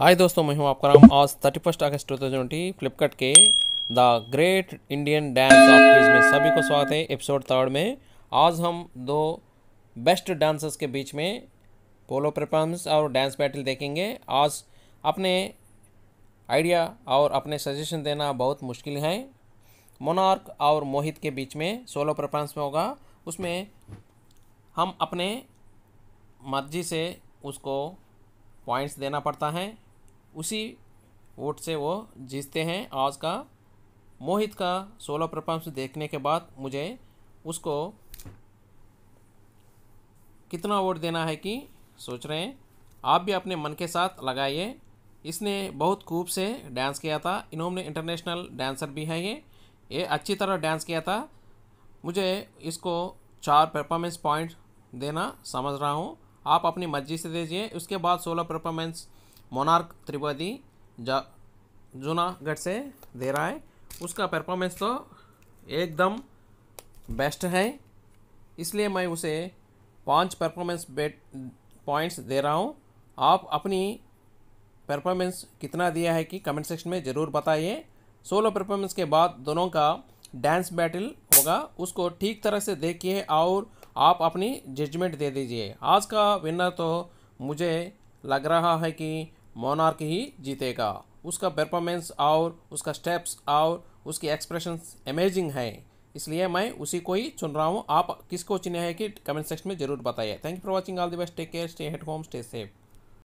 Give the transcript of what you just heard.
हाय दोस्तों मैं हूं आपका नाम आज thirty first August two thousand twenty Flipkart के the great Indian dance of quiz में सभी को स्वागत है एपिसोड थर्ड में आज हम दो बेस्ट डांसर्स के बीच में पोलो परफॉर्मेंस और डांस बैटल देखेंगे आज अपने आइडिया और अपने सजेशन देना बहुत मुश्किल है मोनार्क और मोहित के बीच में सोलो परफॉर्मेंस में होगा उसमें हम अपने मर्जी से उसको पॉइंट्स देना पड़ता है उसी वोट से वो जीतते हैं आज का मोहित का सोलो परफॉर्मेंस देखने के बाद मुझे उसको कितना वोट देना है कि सोच रहे हैं आप भी अपने मन के साथ लगाइए इसने बहुत खूब से डांस किया था इन्होंने इंटरनेशनल डांसर भी हैं ये ये अच्छी तरह डांस किया था मुझे इसको चार परफॉर्मेंस पॉइंट देना समझ रहा हूँ आप अपनी मर्जी से दीजिए उसके बाद सोलह परफॉर्मेंस मोनार्क त्रिपति जा जूनागढ़ से दे रहा है उसका परफॉर्मेंस तो एकदम बेस्ट है इसलिए मैं उसे पांच परफॉर्मेंस बेट पॉइंट्स दे रहा हूँ आप अपनी परफॉर्मेंस कितना दिया है कि कमेंट सेक्शन में ज़रूर बताइए सोलो परफॉर्मेंस के बाद दोनों का डांस बैटल होगा उसको ठीक तरह से देखिए और आप अपनी जजमेंट दे दीजिए आज का विनर तो मुझे लग रहा है कि मोनार्क ही जीतेगा उसका परफॉर्मेंस और उसका स्टेप्स और उसकी एक्सप्रेशन अमेजिंग है इसलिए मैं उसी को ही चुन रहा हूँ आप किसको चुने हैं कि कमेंट सेक्शन में जरूर बताइए thank you for watching all the best take care stay at home stay safe